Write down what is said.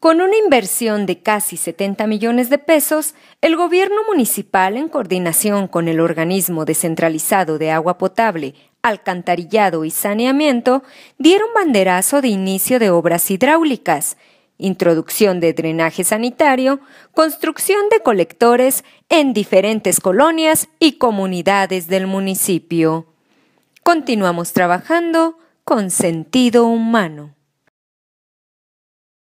Con una inversión de casi 70 millones de pesos, el gobierno municipal, en coordinación con el organismo descentralizado de agua potable, alcantarillado y saneamiento, dieron banderazo de inicio de obras hidráulicas, introducción de drenaje sanitario, construcción de colectores en diferentes colonias y comunidades del municipio. Continuamos trabajando con sentido humano.